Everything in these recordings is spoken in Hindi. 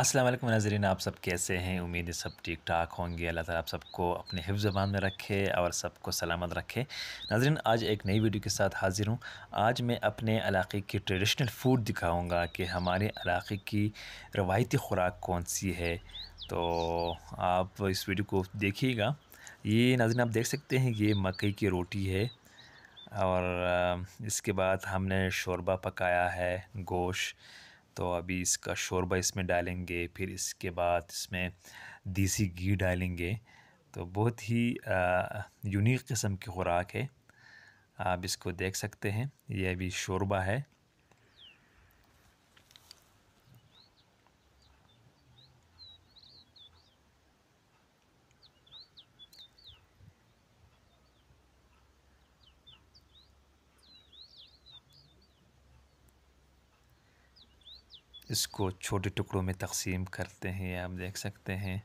अस्सलाम वालेकुम नाजरीन आप सब कैसे हैं उम्मीद है सब ठीक ठाक होंगे अल्लाह ताला आप सबको अपने हिफ्ज़ ज़बान में रखे और सबको सलामत रखे नाजरीन आज एक नई वीडियो के साथ हाज़िर हूँ आज मैं अपने इलाके की ट्रेडिशनल फ़ूड दिखाऊंगा कि हमारे इलाके की रवायती खुराक कौन सी है तो आप इस वीडियो को देखिएगा ये नाजरीन आप देख सकते हैं ये मकई की रोटी है और इसके बाद हमने शोरबा पकाया है गोश्त तो अभी इसका शोरबा इसमें डालेंगे फिर इसके बाद इसमें देसी घी डालेंगे तो बहुत ही यूनिक किस्म की खुराक है आप इसको देख सकते हैं यह अभी शोरबा है इसको छोटे टुकड़ों में तकसीम करते हैं आप देख सकते हैं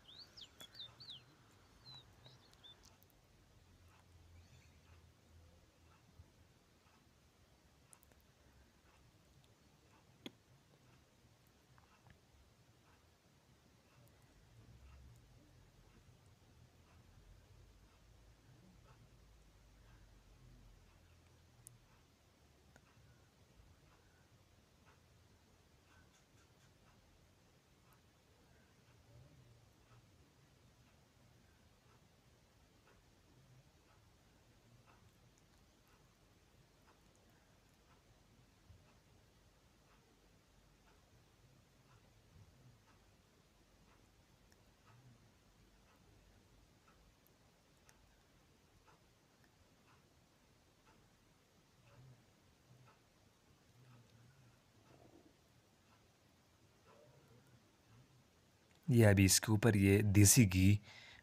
ये अभी इसके ऊपर ये देसी घी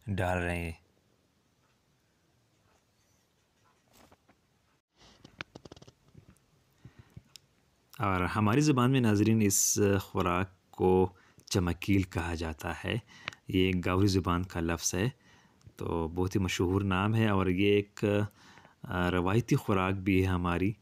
डाल रहे हैं और हमारी ज़बान में नाजरीन इस ख़ुराक को चमकील कहा जाता है ये गावरी ज़ुबान का लफ्ज़ है तो बहुत ही मशहूर नाम है और ये एक रवायती ख़ुराक भी है हमारी